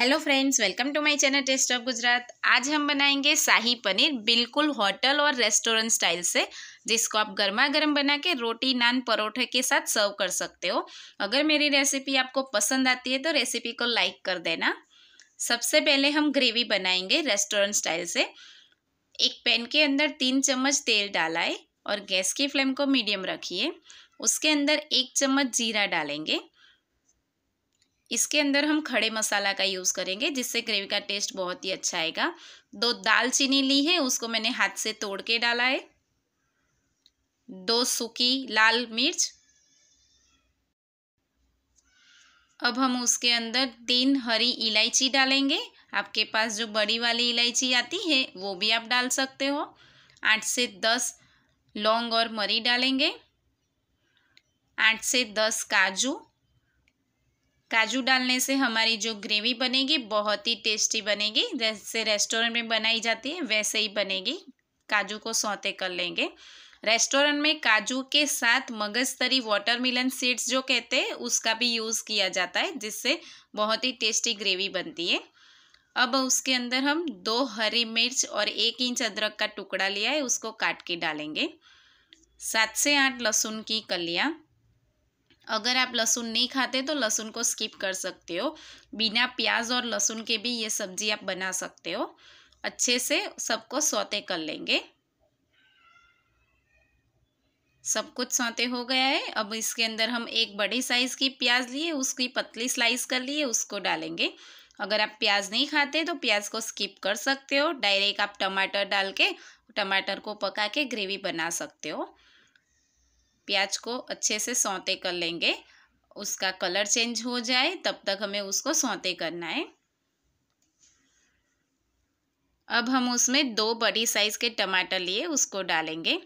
hello friends welcome to my channel taste of Gujarat आज हम बनाएंगे शाही पनीर बिल्कुल होटल और रेस्टोरेंट स्टाइल से जिसको आप गर्मा गर्म बना के रोटी नान परोठे के साथ सर्व कर सकते हो अगर मेरी रेसिपी आपको पसंद आती है तो रेसिपी को लाइक कर देना सबसे पहले हम ग्रेवी बनाएंगे रेस्टोरेंट स्टाइल से एक पैन के अंदर तीन चम्मच तेल डालाए और गैस की फ्लेम को मीडियम रखिए उसके अंदर एक चम्मच जीरा डालेंगे इसके अंदर हम खड़े मसाला का यूज़ करेंगे जिससे ग्रेवी का टेस्ट बहुत ही अच्छा आएगा दो दालचीनी ली है उसको मैंने हाथ से तोड़ के डाला है दो सूखी लाल मिर्च अब हम उसके अंदर तीन हरी इलायची डालेंगे आपके पास जो बड़ी वाली इलायची आती है वो भी आप डाल सकते हो आठ से दस लौंग और मरी डालेंगे आठ से दस काजू काजू डालने से हमारी जो ग्रेवी बनेगी बहुत ही टेस्टी बनेगी जैसे रेस्टोरेंट में बनाई जाती है वैसे ही बनेगी काजू को सौते कर लेंगे रेस्टोरेंट में काजू के साथ मगजतरी मिलन सीड्स जो कहते हैं उसका भी यूज़ किया जाता है जिससे बहुत ही टेस्टी ग्रेवी बनती है अब उसके अंदर हम दो हरी मिर्च और एक इंच अदरक का टुकड़ा लिया है उसको काट के डालेंगे सात से आठ लहसुन की कलियाँ अगर आप लहसुन नहीं खाते तो लहसुन को स्किप कर सकते हो बिना प्याज और लहसुन के भी ये सब्जी आप बना सकते हो अच्छे से सबको सौते कर लेंगे सब कुछ सौते हो गया है अब इसके अंदर हम एक बड़े साइज़ की प्याज लिए उसकी पतली स्लाइस कर लिए उसको डालेंगे अगर आप प्याज नहीं खाते तो प्याज को स्किप कर सकते हो डायरेक्ट आप टमाटर डाल के टमाटर को पका के ग्रेवी बना सकते हो प्याज को अच्छे से सौते कर लेंगे उसका कलर चेंज हो जाए तब तक हमें उसको सौते करना है अब हम उसमें दो बड़ी साइज़ के टमाटर लिए उसको डालेंगे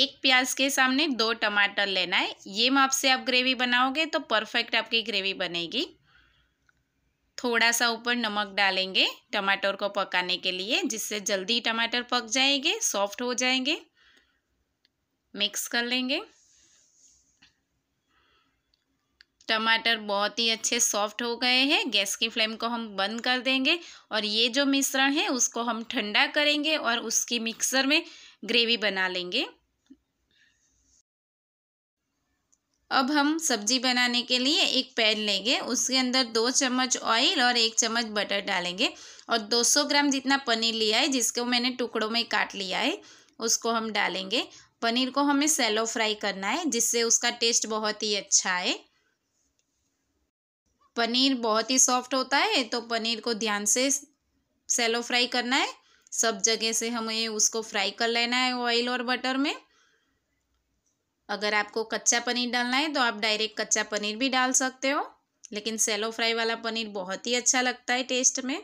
एक प्याज के सामने दो टमाटर लेना है ये माप से आप ग्रेवी बनाओगे तो परफेक्ट आपकी ग्रेवी बनेगी थोड़ा सा ऊपर नमक डालेंगे टमाटर को पकाने के लिए जिससे जल्दी टमाटर पक जाएंगे सॉफ्ट हो जाएंगे मिक्स कर लेंगे टमाटर बहुत ही अच्छे सॉफ्ट हो गए हैं गैस की फ्लेम को हम बंद कर देंगे और ये जो मिश्रण है उसको हम ठंडा करेंगे और उसकी मिक्सर में ग्रेवी बना लेंगे अब हम सब्जी बनाने के लिए एक पैन लेंगे उसके अंदर दो चम्मच ऑयल और एक चम्मच बटर डालेंगे और 200 ग्राम जितना पनीर लिया है जिसको मैंने टुकड़ों में काट लिया है उसको हम डालेंगे पनीर को हमें सेलो फ्राई करना है जिससे उसका टेस्ट बहुत ही अच्छा है पनीर बहुत ही सॉफ्ट होता है तो पनीर को ध्यान से सेलो फ्राई करना है सब जगह से हमें उसको फ्राई कर लेना है ऑयल और बटर में अगर आपको कच्चा पनीर डालना है तो आप डायरेक्ट कच्चा पनीर भी डाल सकते हो लेकिन सेलो फ्राई वाला पनीर बहुत ही अच्छा लगता है टेस्ट में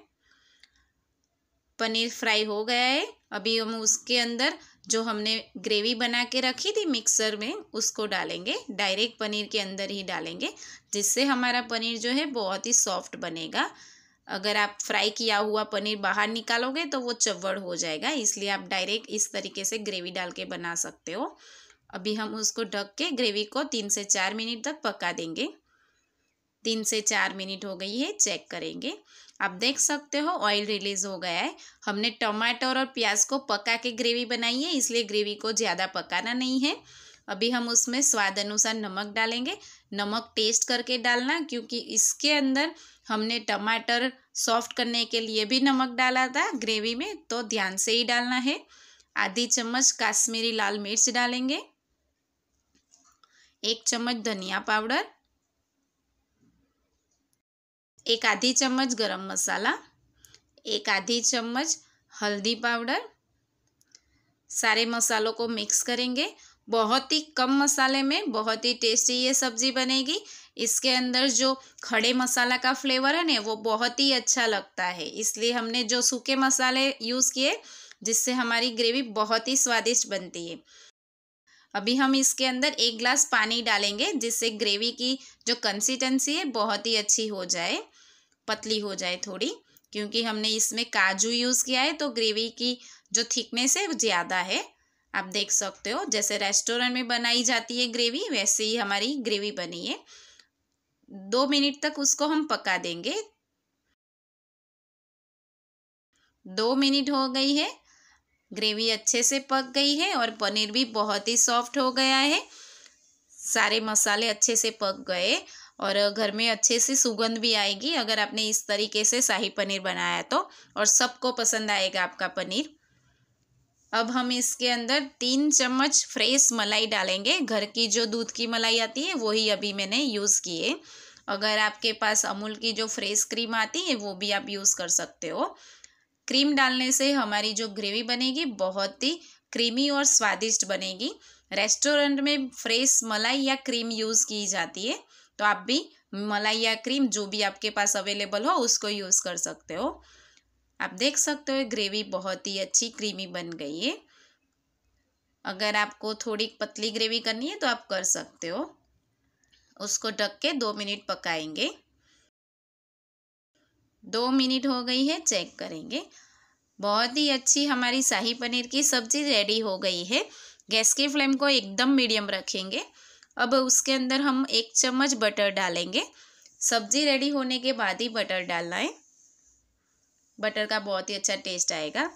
पनीर फ्राई हो गया है अभी हम उसके अंदर जो हमने ग्रेवी बना के रखी थी मिक्सर में उसको डालेंगे डायरेक्ट पनीर के अंदर ही डालेंगे जिससे हमारा पनीर जो है बहुत ही सॉफ्ट बनेगा अगर आप फ्राई किया हुआ पनीर बाहर निकालोगे तो वो चवड़ हो जाएगा इसलिए आप डायरेक्ट इस तरीके से ग्रेवी डाल के बना सकते हो अभी हम उसको ढक के ग्रेवी को तीन से चार मिनट तक पका देंगे तीन से चार मिनट हो गई है चेक करेंगे आप देख सकते हो ऑयल रिलीज हो गया है हमने टमाटर और प्याज को पका के ग्रेवी बनाई है इसलिए ग्रेवी को ज़्यादा पकाना नहीं है अभी हम उसमें स्वाद अनुसार नमक डालेंगे नमक टेस्ट करके डालना क्योंकि इसके अंदर हमने टमाटर सॉफ्ट करने के लिए भी नमक डाला था ग्रेवी में तो ध्यान से ही डालना है आधी चम्मच काश्मीरी लाल मिर्च डालेंगे एक चम्मच धनिया पाउडर एक आधी चम्मच गरम मसाला एक आधी चम्मच हल्दी पाउडर सारे मसालों को मिक्स करेंगे बहुत ही कम मसाले में बहुत ही टेस्टी ये सब्ज़ी बनेगी इसके अंदर जो खड़े मसाला का फ्लेवर है ना वो बहुत ही अच्छा लगता है इसलिए हमने जो सूखे मसाले यूज़ किए जिससे हमारी ग्रेवी बहुत ही स्वादिष्ट बनती है अभी हम इसके अंदर एक ग्लास पानी डालेंगे जिससे ग्रेवी की जो कंसिस्टेंसी है बहुत ही अच्छी हो जाए पतली हो जाए थोड़ी क्योंकि हमने इसमें काजू यूज़ किया है तो ग्रेवी की जो थिकनेस है वो ज़्यादा है आप देख सकते हो जैसे रेस्टोरेंट में बनाई जाती है ग्रेवी वैसे ही हमारी ग्रेवी बनी है दो मिनट तक उसको हम पका देंगे दो मिनट हो गई है ग्रेवी अच्छे से पक गई है और पनीर भी बहुत ही सॉफ्ट हो गया है सारे मसाले अच्छे से पक गए और घर में अच्छे से सुगंध भी आएगी अगर आपने इस तरीके से शाही पनीर बनाया तो और सबको पसंद आएगा आपका पनीर अब हम इसके अंदर तीन चम्मच फ्रेश मलाई डालेंगे घर की जो दूध की मलाई आती है वही अभी मैंने यूज़ किए अगर आपके पास अमूल की जो फ्रेश क्रीम आती है वो भी आप यूज़ कर सकते हो क्रीम डालने से हमारी जो ग्रेवी बनेगी बहुत ही क्रीमी और स्वादिष्ट बनेगी रेस्टोरेंट में फ्रेश मलाई या क्रीम यूज़ की जाती है तो आप भी मलाई या क्रीम जो भी आपके पास अवेलेबल हो उसको यूज़ कर सकते हो आप देख सकते हो ग्रेवी बहुत ही अच्छी क्रीमी बन गई है अगर आपको थोड़ी पतली ग्रेवी करनी है तो आप कर सकते हो उसको ढक के दो मिनट पकाएंगे दो मिनट हो गई है चेक करेंगे बहुत ही अच्छी हमारी शाही पनीर की सब्जी रेडी हो गई है गैस की फ्लेम को एकदम मीडियम रखेंगे अब उसके अंदर हम एक चम्मच बटर डालेंगे सब्जी रेडी होने के बाद ही बटर डालना है बटर का बहुत ही अच्छा टेस्ट आएगा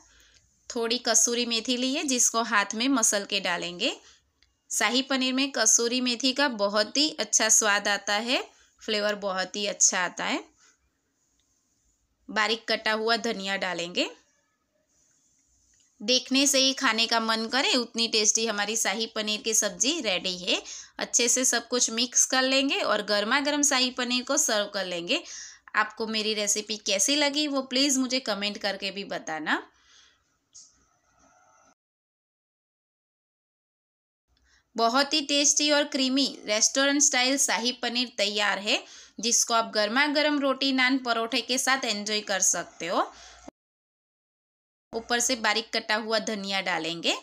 थोड़ी कसूरी मेथी ली है जिसको हाथ में मसल के डालेंगे शाही पनीर में कसूरी मेथी का बहुत ही अच्छा स्वाद आता है फ्लेवर बहुत ही अच्छा आता है बारीक कटा हुआ धनिया डालेंगे देखने से ही खाने का मन करे उतनी टेस्टी हमारी शाही पनीर की सब्जी रेडी है अच्छे से सब कुछ मिक्स कर लेंगे और गर्मा गर्म शाही पनीर को सर्व कर लेंगे आपको मेरी रेसिपी कैसी लगी वो प्लीज़ मुझे कमेंट करके भी बताना बहुत ही टेस्टी और creamy restaurant style shahi paneer तैयार है जिसको आप गर्मा गर्म रोटी नान परोठे के साथ एंजॉय कर सकते हो ऊपर से बारीक कटा हुआ धनिया डालेंगे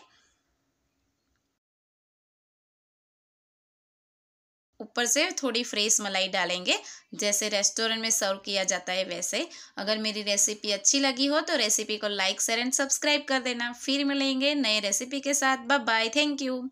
ऊपर से थोड़ी फ्रेश मलाई डालेंगे जैसे रेस्टोरेंट में सर्व किया जाता है वैसे अगर मेरी रेसिपी अच्छी लगी हो तो रेसिपी को लाइक शेयर एंड सब्सक्राइब कर देना फिर मिलेंगे नए रेसिपी के साथ बाय बाय थैंक यू